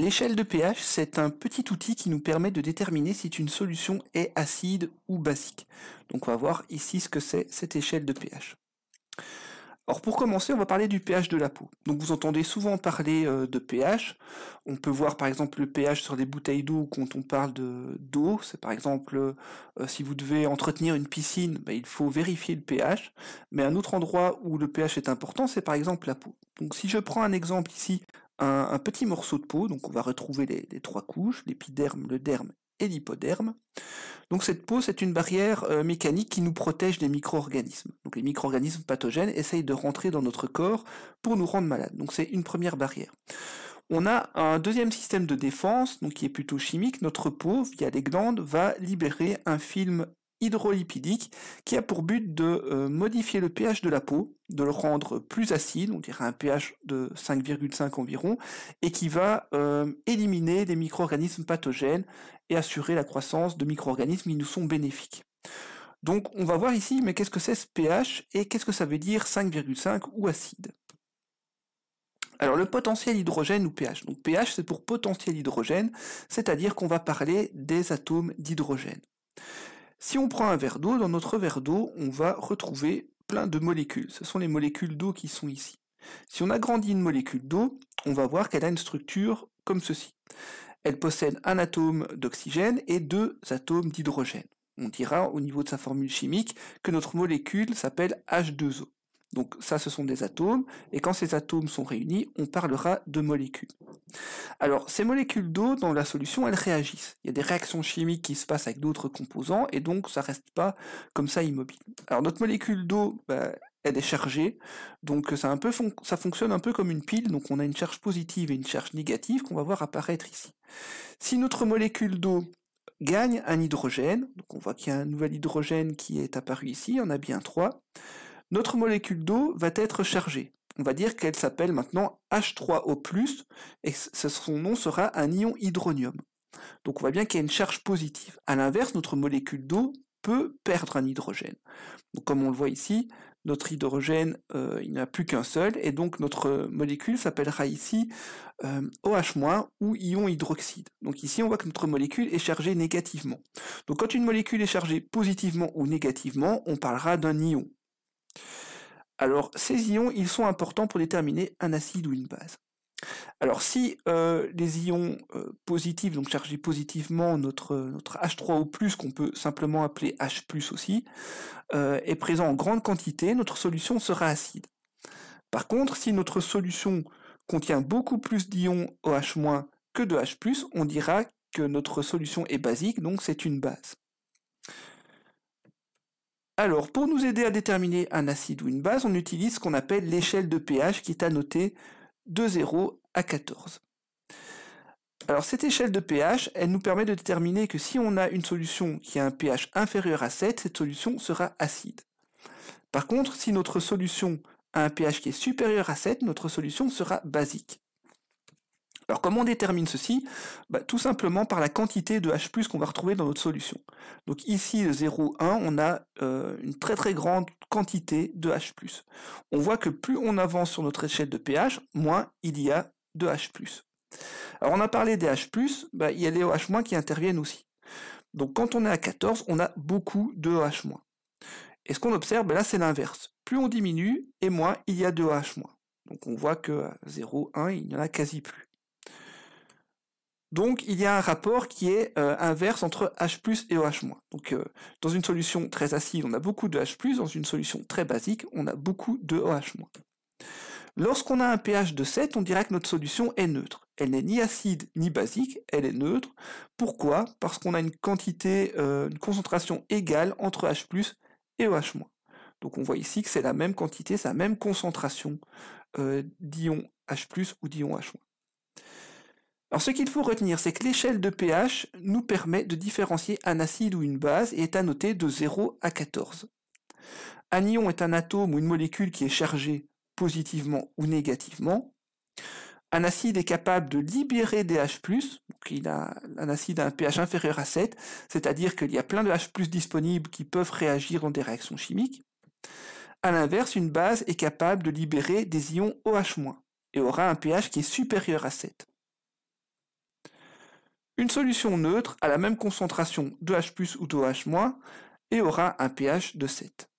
L'échelle de pH, c'est un petit outil qui nous permet de déterminer si une solution est acide ou basique. Donc on va voir ici ce que c'est cette échelle de pH. Alors pour commencer, on va parler du pH de la peau. Donc vous entendez souvent parler euh, de pH. On peut voir par exemple le pH sur des bouteilles d'eau quand on parle d'eau. c'est par exemple euh, si vous devez entretenir une piscine, ben, il faut vérifier le pH. Mais un autre endroit où le pH est important, c'est par exemple la peau. Donc si je prends un exemple ici un, petit morceau de peau, donc on va retrouver les, trois couches, l'épiderme, le derme et l'hypoderme. Donc cette peau, c'est une barrière euh, mécanique qui nous protège des micro-organismes. Donc les micro-organismes pathogènes essayent de rentrer dans notre corps pour nous rendre malades. Donc c'est une première barrière. On a un deuxième système de défense, donc qui est plutôt chimique. Notre peau, via les glandes, va libérer un film hydrolipidique qui a pour but de euh, modifier le pH de la peau, de le rendre plus acide, on dirait un pH de 5,5 environ, et qui va euh, éliminer des micro-organismes pathogènes et assurer la croissance de micro-organismes qui nous sont bénéfiques. Donc on va voir ici, mais qu'est-ce que c'est ce pH et qu'est-ce que ça veut dire 5,5 ou acide alors le potentiel hydrogène ou pH. Donc pH c'est pour potentiel hydrogène, c'est-à-dire qu'on va parler des atomes d'hydrogène. Si on prend un verre d'eau, dans notre verre d'eau, on va retrouver plein de molécules. Ce sont les molécules d'eau qui sont ici. Si on agrandit une molécule d'eau, on va voir qu'elle a une structure comme ceci. Elle possède un atome d'oxygène et deux atomes d'hydrogène. On dira au niveau de sa formule chimique que notre molécule s'appelle H2O. Donc ça, ce sont des atomes, et quand ces atomes sont réunis, on parlera de molécules. Alors, ces molécules d'eau, dans la solution, elles réagissent. Il y a des réactions chimiques qui se passent avec d'autres composants, et donc ça ne reste pas comme ça immobile. Alors notre molécule d'eau, bah, elle est chargée, donc ça, ça fonctionne un peu comme une pile, donc on a une charge positive et une charge négative qu'on va voir apparaître ici. Si notre molécule d'eau gagne un hydrogène, donc on voit qu'il y a un nouvel hydrogène qui est apparu ici, il y en a bien trois, notre molécule d'eau va être chargée. On va dire qu'elle s'appelle maintenant H3O+, et son nom sera un ion hydronium. Donc on voit bien qu'il y a une charge positive. À l'inverse, notre molécule d'eau peut perdre un hydrogène. comme on le voit ici, notre hydrogène, euh, il n'y a plus qu'un seul, et donc notre molécule s'appellera ici OH- ou ion hydroxyde. Donc ici, on voit que notre molécule est chargée négativement. Donc quand une molécule est chargée positivement ou négativement, on parlera d'un ion. Alors ces ions, ils sont importants pour déterminer un acide ou une base. Alors si euh, les ions euh, positifs, donc chargés positivement, notre, H3O+, qu'on peut simplement appeler H+, aussi, euh, est présent en grande quantité, notre solution sera acide. Par contre, si notre solution contient beaucoup plus d'ions OH- que de H+, on dira que notre solution est basique, donc c'est une base. Alors, pour nous aider à déterminer un acide ou une base, on utilise ce qu'on appelle l'échelle de pH qui est annotée de 0 à 14. Alors cette échelle de pH, elle nous permet de déterminer que si on a une solution qui a un pH inférieur à 7, cette solution sera acide. Par contre, si notre solution a un pH qui est supérieur à 7, notre solution sera basique. Alors comment on détermine ceci bah, Tout simplement par la quantité de H+, qu'on va retrouver dans notre solution. Donc ici, 0, 0,1, on a euh, une très très grande quantité de H+. On voit que plus on avance sur notre échelle de pH, moins il y a de H+. Alors on a parlé des H+, bah, il y a les OH- qui interviennent aussi. Donc quand on est à 14, on a beaucoup de OH-. Et ce qu'on observe, bah, là c'est l'inverse. Plus on diminue, et moins il y a de OH-. Donc on voit que à 0, 1, il n'y en a quasi plus. Donc il y a un rapport qui est euh, inverse entre H+, et OH-. Donc euh, dans une solution très acide, on a beaucoup de H+, dans une solution très basique, on a beaucoup de OH-. Lorsqu'on a un pH de 7, on dirait que notre solution est neutre. Elle n'est ni acide ni basique, elle est neutre. Pourquoi Parce qu'on a une quantité, euh, une concentration égale entre H+, et OH-. Donc on voit ici que c'est la même quantité, c'est la même concentration d'ions H+, ou d'ions H-. Alors ce qu'il faut retenir, c'est que l'échelle de pH nous permet de différencier un acide ou une base et est annotée de 0 à 14. Un ion est un atome ou une molécule qui est chargée positivement ou négativement. Un acide est capable de libérer des H+, donc il a un acide a un pH inférieur à 7, c'est-à-dire qu'il y a plein de H+, disponibles qui peuvent réagir dans des réactions chimiques. À l'inverse, une base est capable de libérer des ions OH- et aura un pH qui est supérieur à 7. Une solution neutre à la même concentration de H+, ou de h et aura un pH de 7.